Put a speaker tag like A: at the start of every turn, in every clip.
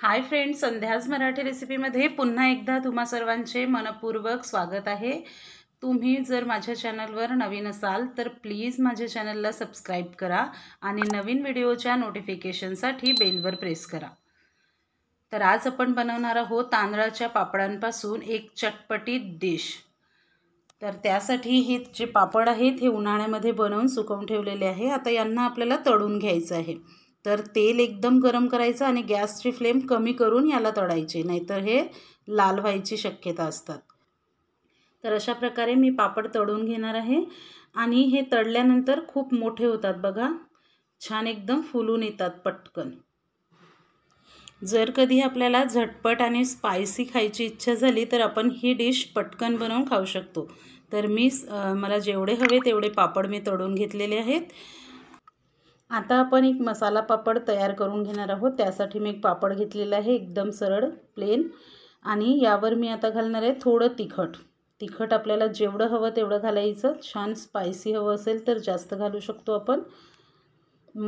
A: hi friends संध्याज Marathi रेसिपीमध्ये पुन्हा एकदा तुम्हा सर्वांचे मनपूर्वक स्वागत आहे तुम्ही जर माझ्या चॅनलवर नवीन असाल तर प्लीज माझ्या चॅनलला सबस्क्राईब करा आणि नवीन व्हिडिओच्या नोटिफिकेशनसाठी बेलवर प्रेस करा तर आज आपण बनवणार आहोत तांदळाच्या पापडांपासून एक चटपटीत डिश तर त्यासाठी हे जे पापड आहेत हे उन्हाळ्यामध्ये बनवून सुकवून ठेवलेले आहे आता यांना आपल्याला तळून घ्यायचं आहे तर तेल एकदम गरम करायचं आणि गॅसची फ्लेम कमी करून याला तळायची नाहीतर हे लाल व्हायची शक्यता असतात तर अशा प्रकारे मी पापड तळून घेणार आहे आणि हे तळल्यानंतर खूप मोठे होतात बघा छान एकदम फुलून येतात पटकन जर कधी आपल्याला झटपट आणि स्पायसी खायची इच्छा झाली तर आपण ही डिश पटकन बनवून खाऊ शकतो तर मी मला जेवढे हवे तेवढे पापड मी तळून घेतलेले आहेत आता आपण एक मसाला पापड तयार करून घेणार आहोत त्यासाठी मी एक पापड घेतलेला आहे एकदम सरळ प्लेन आणि यावर मी आता घालणार आहे थोडं तिखट तिखट आपल्याला जेवढं हवं तेवढं घालायचं छान स्पायसी हवं असेल तर जास्त घालू शकतो आपण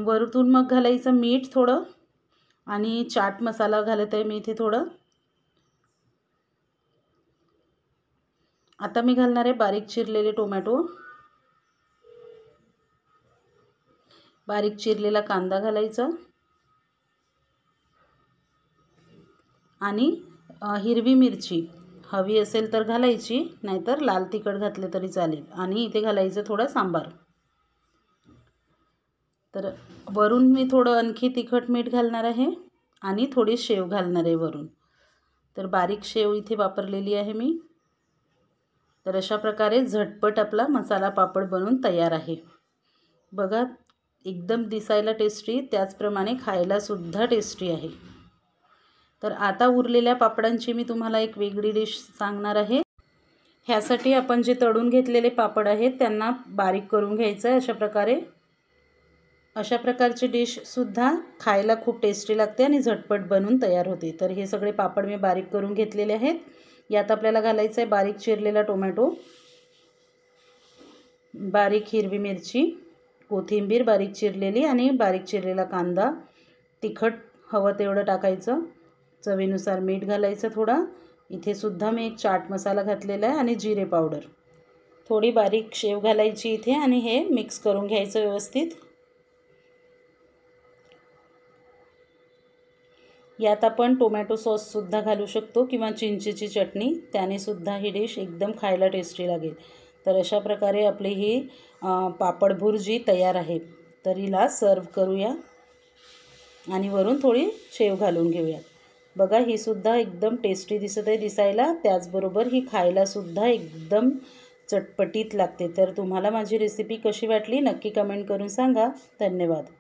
A: वरतून मग घालायचं मीठ थोडं आणि चाट मसाला घालत आहे मी इथे थोडं आता मी घालणार आहे बारीक चिरलेले टोमॅटो बारीक चिरलेला कांदा घालायचा आणि हिरवी मिरची हवी असेल तर घालायची नाहीतर लाल तिखट घातले तरी चालेल आणि इथे घालायचं थोडा सांबार तर वरून मी थोडं आणखी तिखट मीठ घालणार आहे आणि थोडी शेव घालणार आहे वरून तर बारीक शेव इथे वापरलेली आहे मी तर अशा प्रकारे झटपट आपला मसाला पापड बनून तयार आहे बघा एकदम दिसायला टेस्टी त्याचप्रमाणे खायलासुद्धा टेस्टी आहे तर आता उरलेल्या पापडांची मी तुम्हाला एक वेगळी डिश सांगणार आहे ह्यासाठी आपण जे तळून घेतलेले पापड आहेत त्यांना बारीक करून घ्यायचं आहे अशा प्रकारे अशा प्रकारची डिशसुद्धा खायला खूप टेस्टी लागते आणि झटपट बनून तयार होते तर हे सगळे पापड मी बारीक करून घेतलेले आहेत यात आपल्याला घालायचं आहे बारीक चिरलेला टोमॅटो बारीक हिरवी मिरची कोथिंबीर बारीक चिरलेली आणि बारीक चिरलेला कांदा तिखट हवं तेवढं टाकायचं चवीनुसार मीठ घालायचं थोडा इथे सुद्धा मी एक चाट मसाला घातलेला आहे आणि जिरे पावडर थोडी बारीक शेव घालायची इथे आणि हे मिक्स करून घ्यायचं व्यवस्थित यात आपण टोमॅटो सॉससुद्धा घालू शकतो किंवा चिंचेची चटणी त्याने सुद्धा ही डिश एकदम खायला टेस्टी लागेल तर अशा प्रकारे आपली ही पापड भुर्जी तयार आहे तर हिला सर्व करूया आणि वरून थोडी शेव घालून घेऊया बघा ही सुद्धा एकदम टेस्टी दिसत आहे दिसायला त्याचबरोबर ही खायला सुद्धा एकदम चटपटीत लागते तर तुम्हाला माझी रेसिपी कशी वाटली नक्की कमेंट करून सांगा धन्यवाद